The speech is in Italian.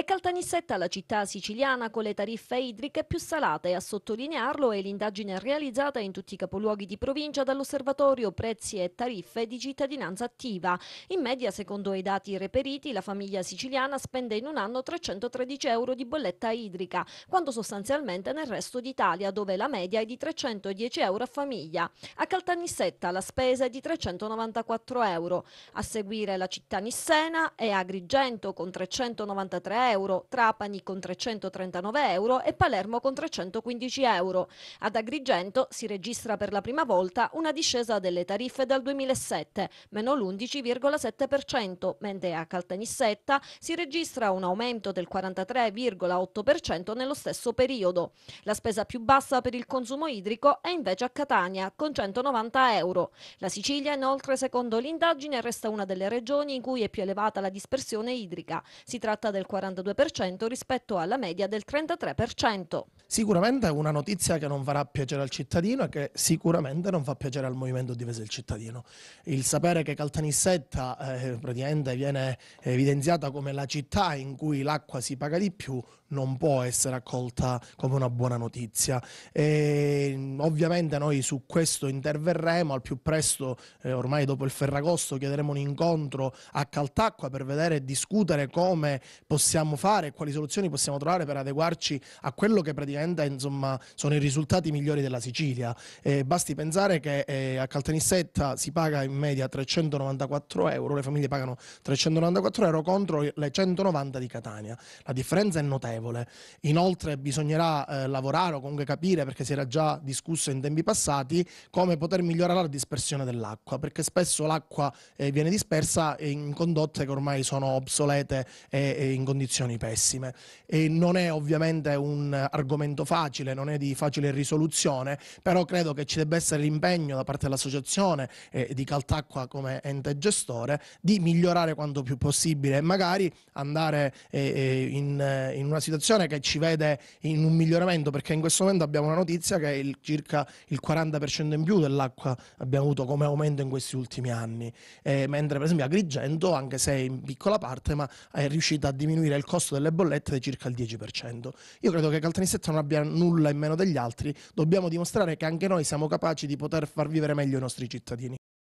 È Caltanissetta la città siciliana con le tariffe idriche più salate. A sottolinearlo è l'indagine realizzata in tutti i capoluoghi di provincia dall'osservatorio Prezzi e Tariffe di Cittadinanza Attiva. In media, secondo i dati reperiti, la famiglia siciliana spende in un anno 313 euro di bolletta idrica, quanto sostanzialmente nel resto d'Italia, dove la media è di 310 euro a famiglia. A Caltanissetta la spesa è di 394 euro. A seguire la città Nissena e Agrigento con 393 euro euro, Trapani con 339 euro e Palermo con 315 euro. Ad Agrigento si registra per la prima volta una discesa delle tariffe dal 2007, meno l'11,7%, mentre a Caltanissetta si registra un aumento del 43,8% nello stesso periodo. La spesa più bassa per il consumo idrico è invece a Catania, con 190 euro. La Sicilia, inoltre, secondo l'indagine, resta una delle regioni in cui è più elevata la dispersione idrica. Si tratta del 40%. 42% rispetto alla media del 33%. Sicuramente una notizia che non farà piacere al cittadino e che sicuramente non fa piacere al Movimento Difesa del Cittadino. Il sapere che Caltanissetta eh, praticamente viene evidenziata come la città in cui l'acqua si paga di più non può essere accolta come una buona notizia. E, mm, ovviamente noi su questo interverremo al più presto, eh, ormai dopo il Ferragosto chiederemo un incontro a Caltacqua per vedere e discutere come possiamo possiamo fare, quali soluzioni possiamo trovare per adeguarci a quello che praticamente insomma, sono i risultati migliori della Sicilia. Eh, basti pensare che eh, a Caltanissetta si paga in media 394 euro, le famiglie pagano 394 euro contro le 190 di Catania. La differenza è notevole. Inoltre bisognerà eh, lavorare o comunque capire, perché si era già discusso in tempi passati, come poter migliorare la dispersione dell'acqua, perché spesso l'acqua eh, viene dispersa in condotte che ormai sono obsolete e, e in condizioni condizioni pessime. E non è ovviamente un argomento facile, non è di facile risoluzione, però credo che ci debba essere l'impegno da parte dell'associazione e eh, di Caltacqua come ente gestore di migliorare quanto più possibile e magari andare eh, eh, in, una situazione che ci vede in un miglioramento, perché in questo momento abbiamo una notizia che è il, circa il 40% in più dell'acqua abbiamo avuto come aumento in questi ultimi anni, eh, mentre per esempio Agrigento, anche se in piccola parte, ma è riuscita a diminuire il il costo delle bollette di circa il 10%. Io credo che Caltanissetta non abbia nulla in meno degli altri, dobbiamo dimostrare che anche noi siamo capaci di poter far vivere meglio i nostri cittadini.